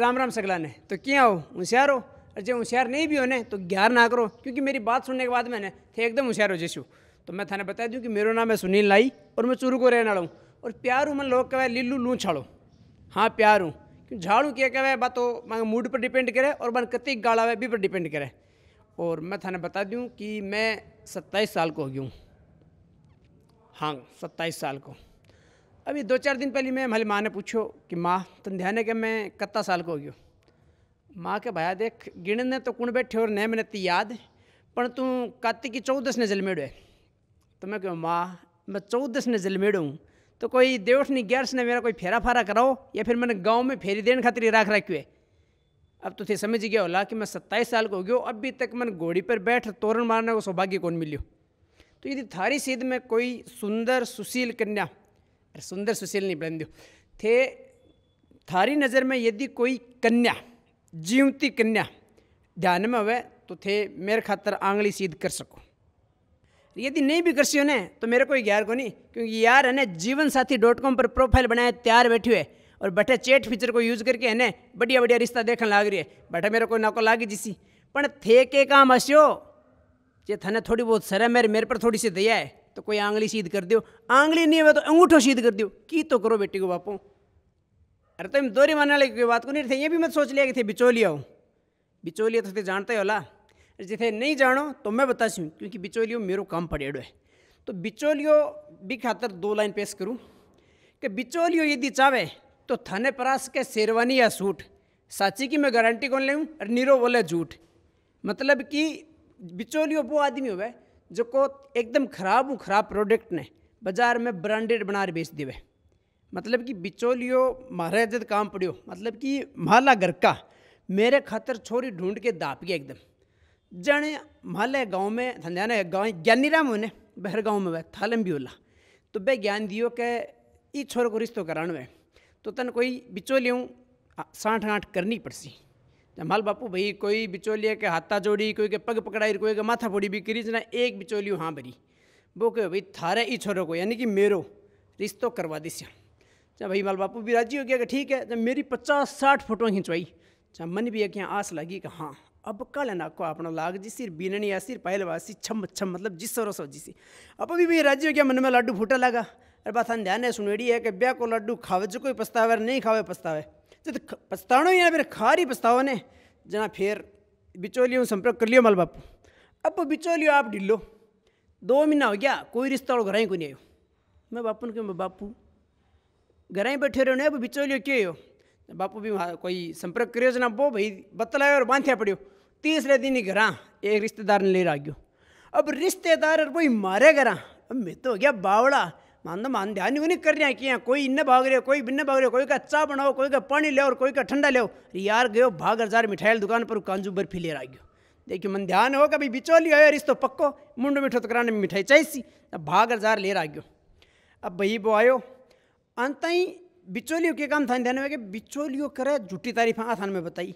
राम राम सगला ने तो क्या हो होशियार हो और जब होशियार नहीं भी होने तो ग्यार ना करो क्योंकि मेरी बात सुनने के बाद मैंने थे एकदम होशियार हो जैसे तो मैं थाने बता दूँ कि मेरा नाम है सुनील लाई और मैं चूरू को रहने वाला हूँ और प्यार हूँ मैं लोग कहे लीलू लू छाड़ो हाँ प्यार हूँ क्यों झाड़ू क्या कहे बात तो मैं मूड पर डिपेंड करे और मैं कति गाड़ा हुआ भी पर डिपेंड करे और मैं थाने बता दूँ कि मैं सत्ताईस साल को हो गया हूँ हाँ सत्ताईस साल को अभी दो चार दिन पहले मैं हमारी माँ ने पूछो कि माँ तुम ध्यान है कि मैं कत्ता साल को हो गयो माँ के भाया देख गिणने तो कुण बैठे और नए मैंने ती याद पर तू कार्तिक की चौदस ने जलमेड़ो है तो मैं कहूँ माँ मैं चौदस ने जलमेड़ो हूँ तो कोई देवठ नहीं ग्यारस ने मेरा कोई फेरा फारा कराओ या फिर मैंने गाँव में फेरी देने खातिर राख रखी है अब तो थे समझ गया होला कि मैं सत्ताईस साल को हो गया अभी तक मैंने घोड़ी पर बैठ तोरण मारने को सौभाग्य कौन मिलियो तो यदि थारी सीध में कोई सुंदर सुशील कन्या सुंदर सुशील नहीं दो थे थारी नज़र में यदि कोई कन्या जीवती कन्या ध्यान में हुए तो थे मेरे खातर आंगली सीध कर सको यदि नहीं भी कर सी उन्हें तो मेरे कोई ग्यार को नहीं क्योंकि यार है ना जीवन साथी डॉट कॉम पर प्रोफाइल बनाए तैयार बैठी हुए और बैठे चैट फीचर को यूज करके है ना बढ़िया बढ़िया रिश्ता देखने लाग रही है बैठे मेरे को नको लागी जिसी पर थे के काम हँसो ये थाने थोड़ी बहुत शर्म मेरे मेरे पर थोड़ी सी दया है तो कोई आंगली सीध कर दियो आंगली नहीं है तो अंगूठो सीध कर दियो की तो करो बेटी को बापू अरे तुम तो दोरी मानने वाले कोई बात को नहीं थे ये भी मत सोच लिया कि थे बिचौलिया हो बिचौलिया तो थे जानते ला जिथे नहीं जानो तो मैं बता सू क्योंकि बिचौलियो मेरो काम पड़ेड़ो है तो बिचौलियो भी खातर दो लाइन पेश करूँ कि बिचौलियो यदि चावे तो थाने परास के शेरवानी या सूट साची की मैं गारंटी कौन ले और नीरो बोले झूठ मतलब कि बिचौलियो वो आदमी हुआ जो एकदम खराब हूँ खराब प्रोडक्ट ने बाज़ार में ब्रांडेड बना बेच देवे मतलब कि बिचौलियो महाराज काम पड़ियो मतलब कि महला घर का मेरे खातर छोरी ढूंढ के दाप गया एकदम जने माले गांव में धंधाने गाँव ज्ञानी राम होने बहर गाँव में वह थालम भी होला तो बे ज्ञान दियो के ई छोर को रिश्तों कराण में तो तन कोई बिचौलियों साठ गांठ करनी पड़सी जमाल बापू भाई कोई बिचौलिया के हाथा जोड़ी कोई के पग पकड़ाई कोई के माथा फोड़ी भी करी जना एक बिचौली हाँ भरी वो कहो भाई थारे ही छोरों को यानी कि मेरो रिश्तों करवा दी से भाई माल बापू भी राजी हो गया कि ठीक है जब मेरी पचास साठ फोटो खिंचवाई चाह मन भी कि आस लगी कि हाँ अब कल नाको अपना लाग जी सिर बीननी या सिर पायलवासी छम छम मतलब जिस सरो सो जिसी अब अभी भाई राजी हो गया मन में लड्डू फूटा लगा अरे बात ध्यान है सुनेड़ी है कि ब्याह को लड्डू खावे जो कोई पछतावे नहीं खावे पछतावे तो, तो पछताणो ही फिर खार ही पछताओ ने जना फिर बिचौलियों संपर्क कर लियो माल बाप अब बिचौलियो आप ढिलो दो महीना हो गया कोई रिश्ता और घर ही को नहीं आयो मैं बापू ने क्यों बापू घर ही बैठे रहो ने अब बिचौलियो क्यों हो बापू भी कोई संपर्क करियो जना बो भाई बतलायो और बांधिया पड़ियो तीसरे दिन ही घर एक रिश्तेदार ने ले रहा गयो अब रिश्तेदार और कोई मारे घर अब मैं तो हो गया बावड़ा मानना मान ध्यान उन्हें कर रहे हैं कि यहाँ कोई इन भाग रहे हो कोई बिन्न भाग रहे हो कोई का चाह अच्छा बनाओ कोई का पानी ले और कोई का ठंडा लो यार गयो भाग हजार मिठाई दुकान पर कांजू बर्फी ले आ गयो देखियो मन ध्यान हो कभी बिचौली आयो रिश्तो पक्को मुंडो मिठो तो कराने में मिठाई चाहिए सी अब भाग हजार ले आ गयो अब भई वो आयो अंत बिचौलियों के काम था ध्यान में बिचौलियों करे झूठी तारीफ आ थान में बताई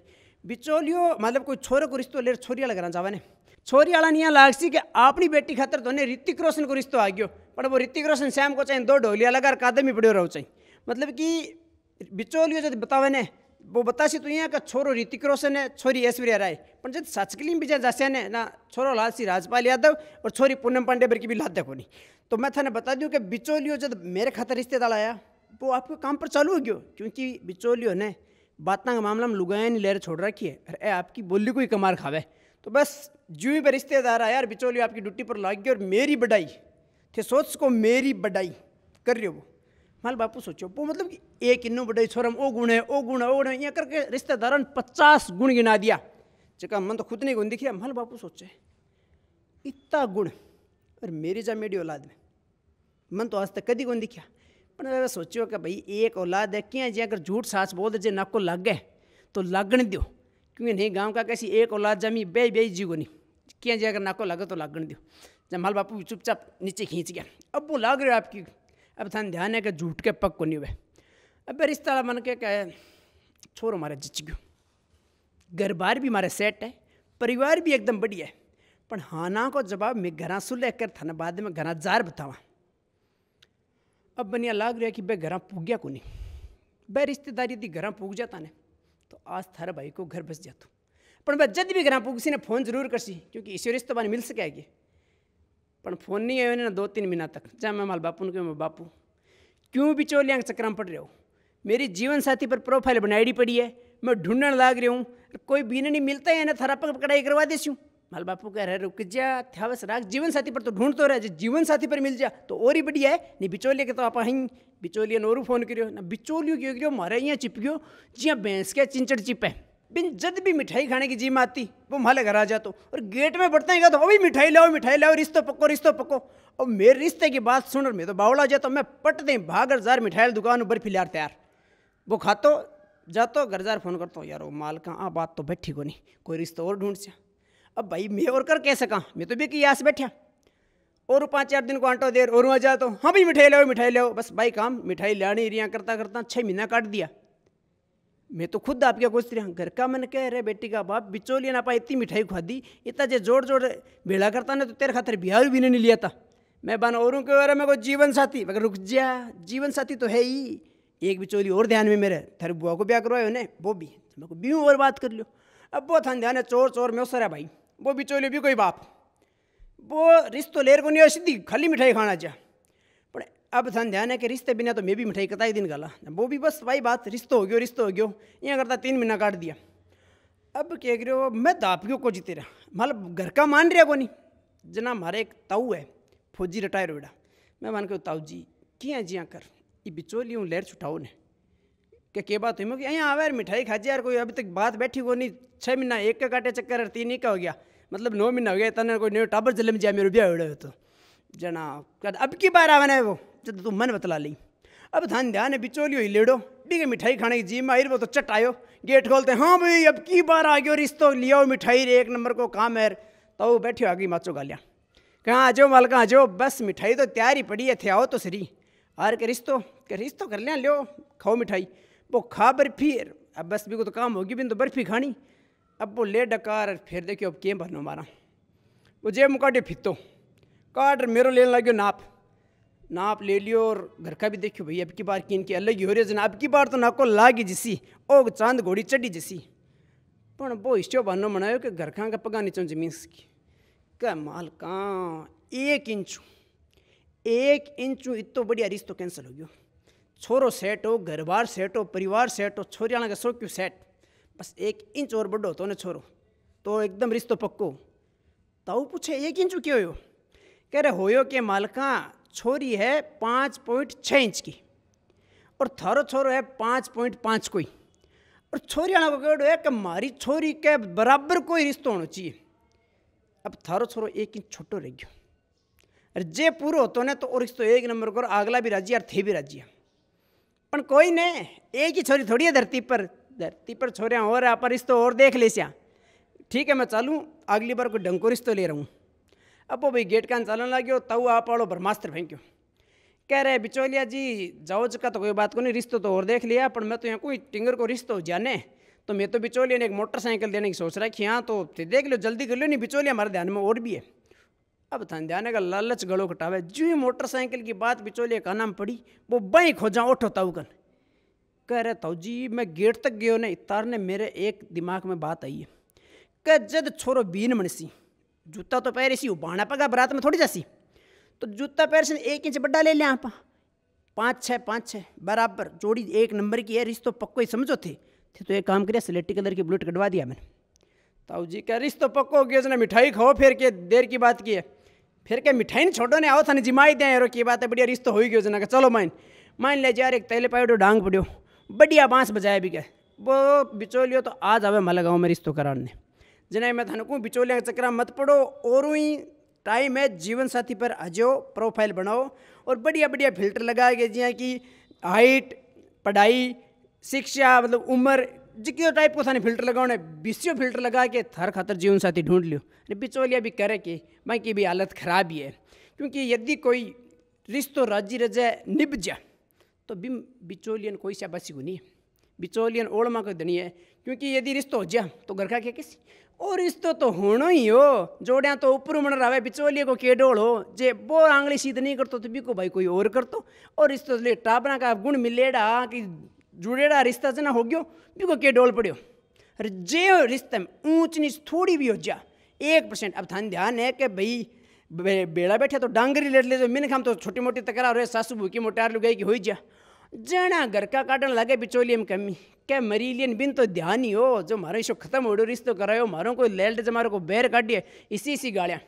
बिचौलियों मतलब कोई छोरे को रिश्तों ले छोरिया लगाना चाहवा ने छोरी वाला कि અહીંયા बेटी खातर तो બેટી ऋतिक रोशन को रिश्तों आ गयो पर वो ऋतिक रोशन श्याम को चाहिए दो ढोलिया लगा कादमी पड़ो रहो चाहिए मतलब कि बिचौलियो जब बतावे ने वो बतासी तो यहाँ का छोरो ऋतिक रोशन है छोरी ऐश्वर्या राय पर जब के लिए बीजा जासिया ने ना छोरो लालसी राजपाल यादव और छोरी पूनम पांडे भर की भी लादे को नहीं तो मैं थाने बता दूँ कि बिचौलियो जब मेरे खातर रिश्तेदार आया वो आपके काम पर चालू हो गयो क्योंकि बिचौलियो ने बातना का मामला में लुगाया नहीं लहर छोड़ रखी है अरे आपकी बोली को ही कमार खावे तो बस जू पर रिश्तेदार आया यार बिचौली आपकी ड्यूटी पर लाग गई और मेरी बड़ाई थे सोच को मेरी बड़ाई कर रहे हो वो माल बापू सोचो वो मतलब कि एक इन्नो बड़ाई छोरम ओ गुण है ओ गुण है ओ गुण है यहाँ करके रिश्तेदारों ने पचास गुण गिना दिया चका मन तो खुद नहीं गुण दिखिया माल बापू सोचे इतना गुण और मेरी जा मेरी औलाद में मन तो आज तक कभी गुण दिखा पर सोचो कि भाई एक औलाद है क्या जी अगर झूठ सास बोल दे जे नाको लग गए तो लागण दो क्योंकि नहीं गाँव का कैसी एक औलाद जमी बे बे जी गोनी क्या जाकर नाको लगा तो लागण दियो जमाल बापू चुपचाप नीचे खींच गया अब वो लाग रहे आपकी अब थान ध्यान है कि झूठ के पक को नहीं हुए अब रिश्ता मन के कहे छोरो मारे जिच गयो घर बार भी मारे सेट है परिवार भी एकदम बढ़िया है पर हाना को जवाब मैं घरा लेकर था ना बाद में घर जार बतावा अब बनिया लाग रहा कि भाई घर पुग गया को नहीं भाई रिश्तेदारी थी घर पुग जाता ना तो आज आस्थार भाई को घर बस जातो पण मैं जद भी घर पू किसी ने फोन जरूर करसी क्योंकि ईश्वरीश तो बारे मिल सके सकेगी पर फोन नहीं आयो ना दो तीन महीना तक जा मैं माल बापू क्यों मैं बापू क्यों बिचौलिया के चक्कर में पड़ रहे हो मेरी जीवन साथी पर प्रोफाइल बनाई पड़ी है मैं ढूंढने लाग रही हूँ कोई बीन नहीं मिलता है ना थारा पकड़ाई करवा देसूँ माल बापू कह रहे रुक जा थ्यावस राग जीवन साथी पर तो ढूंढ तो रहे जीवन साथी पर मिल जा तो और ही बढ़िया है नहीं बिचौलिया के तो आप हिं बिचौलिया और फोन करियो ना बिचौलियो क्यों करियो मारे यहाँ चिपकियो जिया भैंस के चिंचड़ चिपे बिन जद भी मिठाई खाने की जिम आती वो माले घर आ जाते तो, और गेट में बढ़ते हैं तो अभी मिठाई लाओ मिठाई लाओ रिश्तों पको रिश्तों पको और मेरे रिश्ते की बात सुन और मैं तो बावला हो जाता मैं पट दें भागर जार मिठाई दुकान ऊपर लार तैयार वो खातो जातो घर जार फोन करता यार वो माल का आ बात तो बैठी को नहीं कोई रिश्ता और ढूंढ सिया अब भाई मैं और कर कैसे सका मैं तो भी किया यहाँ बैठा और पाँच चार दिन को आंटो देर और आ जाओ तो हाँ भाई मिठाई लाओ मिठाई लाओ बस भाई काम मिठाई नहीं रिया करता करता छः महीना काट दिया मैं तो खुद आपके गोश्त रहा घर का मन कह रहे बेटी का बाप बिचोली ना पा इतनी मिठाई खुआ दी इतना जे जोड़ जोड़ भेड़ा करता ना तो तेरे खातर बिहार भी नहीं लिया था मैं बन और के बारे में कोई जीवन साथी मगर रुक जा जीवन साथी तो है ही एक बिचौली और ध्यान में मेरे थर बुआ को ब्याह करवाए उन्हें वो भी तो मेरे को बीहू और बात कर लियो अब वो था ध्यान है चोर चोर में उस भाई वो बिचोले भी कोई बाप वो रिश्तो लेर को नहीं सीधी खाली मिठाई खाना जा पर अब धन ध्यान है कि रिश्ते बिना तो मैं भी मिठाई कता ही दिन गाला वो भी बस भाई बात रिश्तो हो गयो रिश्तो हो गयो यहाँ करता तीन महीना काट दिया अब क्या करो मैं दाप गयो को जीते रहा मतलब घर का मान रहा को नहीं जना मारे एक ताऊ है फौजी रिटायर होड़ा मैं मान के ताऊ जी किया जिया कर ये बिचोली लेर लहर छुटाओ ने के, के बात हुई मैं कि यहाँ आवे मिठाई खाजी यार कोई अभी तक बात बैठी को नहीं छः महीना एक का काटे चक्कर और तीन ही का हो गया मतलब नौ महीना हो गया तने कोई न्यू टाबर में जाए मेरे ब्याह हो तो जना अब की बार आवे है वो जब तू मन बतला ली अब धान ध्यान है बिचोलियो ही लेड़ो भी मिठाई खाने की जी में आई वो तो चट आयो गेट खोलते हाँ भाई अब की बार आ गयो रिश्तों लियाओ मिठाई रे एक नंबर को काम है तो वो बैठे आ गई माचो गालिया कहाँ आ जाओ मालका आ जाओ बस मिठाई तो तैयारी ही पड़ी है थे आओ तो सरी आर के रिश्तो के रिश्तो कर लिया लियो खाओ मिठाई वो खा बर्फी अब बस भी को तो काम होगी बिन तो बर्फी खानी अब वो ले डकार फिर देखियो अब क्या भरना मारा वो जेब में काटे फितो काट मेरो लेने लगे नाप नाप ले लियो और घर का भी देखियो भाई अब की बार की इनकी अलग ही हो रही है अब की बार तो नाको लागी जिसी ओ चांद घोड़ी चढ़ी जिसी पर वो हिस्सो भरना मनायो कि घर खा का पगा नीचो जमीन की कह माल का एक इंच एक इंच इतो बढ़िया रिश्तों कैंसिल हो गयो छोरो सेट हो घर बार सेट हो परिवार सेट हो छोरियाणा के सोक्यू सेट बस एक इंच और बड़ो तो ने छोरो तो एकदम रिश्तों पक्को ताऊ तो पूछे एक इंच क्यों हो कह रहे होयो के मालका छोरी है पाँच पॉइंट छः इंच की और थारो छोरो है पाँच पॉइंट पाँच कोई और छोरियाणा को कहो है कि मारी छोरी के बराबर कोई रिश्तों होना चाहिए अब थारो छोरो एक इंच छोटो रह गयो अरे जे पूरो होते ने तो और रिश्तों एक नंबर को अगला भी राजी और थे भी राजी है कोई ने एक ही छोरी थोड़ी है धरती पर धरती पर छोरियाँ और आप पर रिश्तो और देख ले सिया ठीक है मैं चालूँ अगली बार कोई डंको रिश्तों ले रहा हूँ अब वो भाई गेट का चलन लगे तब आप आड़ो ब्रह्मास्त्र फेंक्यो कह रहे बिचौलिया जी जाओ का तो कोई बात को नहीं रिश्तों तो और देख लिया पर मैं तो यहाँ कोई टिंगर को हो जाने तो मैं तो बिचौलिया ने एक मोटरसाइकिल देने की सोच रहा है कि हाँ तो देख लो जल्दी कर लो नहीं बिचौलिया हमारे ध्यान में और भी है अब ध्यान का लालच गलो कटावे जो मोटरसाइकिल की बात बिचौलिया का नाम पड़ी वो बाई खोजा उठो ताऊ कन कह रहे ताऊ जी मैं गेट तक गयो ने इतार ने मेरे एक दिमाग में बात आई है कह जद छोरो बीन मनसी जूता तो पैर इसी बाणा पगा बरात में थोड़ी जासी तो जूता पैर से एक इंच बड्डा ले लिया आप पाँच छः पाँच छः बराबर जोड़ी एक नंबर की है रिश्तों पक्को ही समझो थे थे तो एक काम करिए सिलेटी कलर की बुलेट कटवा दिया मैंने ताऊ जी कह तो पक्को हो गया उसने मिठाई खाओ फिर के देर की बात की है फिर के मिठाई नहीं छोटो ने आओ थाने जिमाई दें यारो की बात है बढ़िया रिश्तो हो ही गयो जना चलो माइन माइन ले जा एक पाए तो डांग पड़ो बढ़िया बांस बजाया भी गए वो बिचौलियो तो आज आवे मल गाँव में रिश्तो कराने जना मैं थानू कहूँ बिचौलिया का चक्रा मत पड़ो और ही टाइम है जीवन साथी पर आज प्रोफाइल बनाओ और बढ़िया बढ़िया फिल्टर लगाए गए जी कि हाइट पढ़ाई शिक्षा मतलब उम्र जिक्यो टाइप को थाने फिल्टर लगाने बीसियो फिल्टर लगा के थर खातर जीवन साथी ढूंढ लियो अरे बिचौलिया भी करे कि बाकी भी हालत खराब ही है क्योंकि यदि कोई रिश्तो राजी रजे निभ जा तो बिम बिचौलियन कोई सा बसी को नहीं है बिचौलियन ओड़मा को दनी है क्योंकि यदि रिश्तो हो जा तो घर का क्या किसी और रिश्तो तो होना ही हो जोड़ियाँ तो ऊपर मन रहा बिचौलिए को केडोल हो जे बो आंगली सीध नहीं करते तो भी को भाई कोई और करतो और रिश्तों ले टाबरा का गुण मिलेड़ा कि जुड़ेड़ा रिश्ता જોડેડા हो गयो ને के डोल पड़ो अरे जे रिश्ते में ऊंच नीच थोड़ी भी हो जा एक परसेंट अब थान ध्यान है कि भाई बेड़ा बैठे तो डांगरी लेट ले मिन खाम तो छोटी मोटी तकरार हो सासू भूखी मोटार लुगाई की हो जा जना घर का काटन लगे बिचोलियम कमी क्या मरी लियन बिन तो ध्यान ही हो जो मारो इशो खत्म हो रिश्तो करायो मारो कोई लेल्ट मारो को बैर काटिए इसी इसी गाड़ियाँ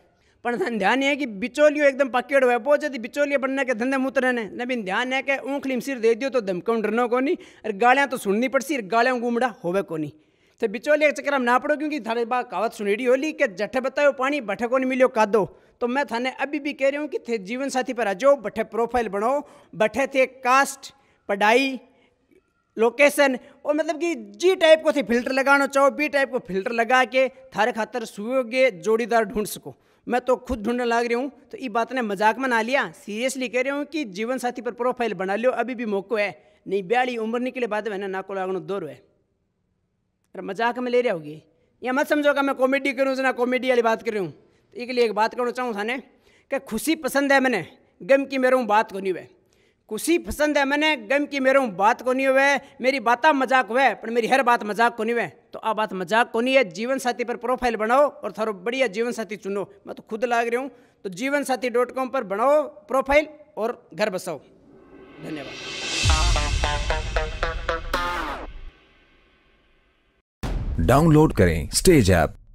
पर धन ध्यान है कि बिचौलियो एकदम पकेड़ हुआ पहुंचे थी बिचौलिया बनने के धंधे मुतरे ने नबीन ध्यान है कि ऊँखली में सिर दे दियो तो धमकाऊ डरना को नहीं और गालियाँ तो सुननी पड़सी और गालियाँ गुमड़ा होवे को नहीं तो बिचौलिया के चक्कर में ना पड़ो क्योंकि थारे बात कहावत सुनेड़ी होली कि जठे बताओ पानी बठे को नहीं मिलियो कादो तो मैं थाने अभी भी कह रही हूँ कि थे जीवन साथी पर आ जाओ बठे प्रोफाइल बनाओ बठे थे कास्ट पढ़ाई लोकेशन और मतलब कि जी टाइप को थे फिल्टर लगाना चाहो बी टाइप को फिल्टर लगा के थारे खातर सुयोग्य जोड़ीदार ढूंढ सको मैं तो खुद ढूंढने लग रही हूँ तो ये बात ने मजाक में ना लिया सीरियसली कह रही हूँ कि जीवन साथी पर प्रोफाइल बना लियो अभी भी मौको है नहीं ब्याली उम्र निकले बाद में नाको लागनो दौर है अरे मजाक में ले रहा होगी या मत समझोगा मैं कॉमेडी करूँ ना कॉमेडी वाली बात कर रही हूँ तो इसलिए एक बात करना चाहूँ थाने कि खुशी पसंद है मैंने गम की मेरे बात को नहीं हुआ खुशी पसंद है मैंने गम की मेरे बात को नहीं हुए मेरी बात मजाक हुए पर मेरी हर बात मजाक को नहीं हुए तो आ बात मजाक को नहीं है जीवन साथी पर प्रोफाइल बनाओ और थारो बढ़िया जीवन साथी चुनो मैं तो खुद लाग रही हूँ तो जीवन साथी डॉट कॉम पर बनाओ प्रोफाइल और घर बसाओ धन्यवाद डाउनलोड करें स्टेज ऐप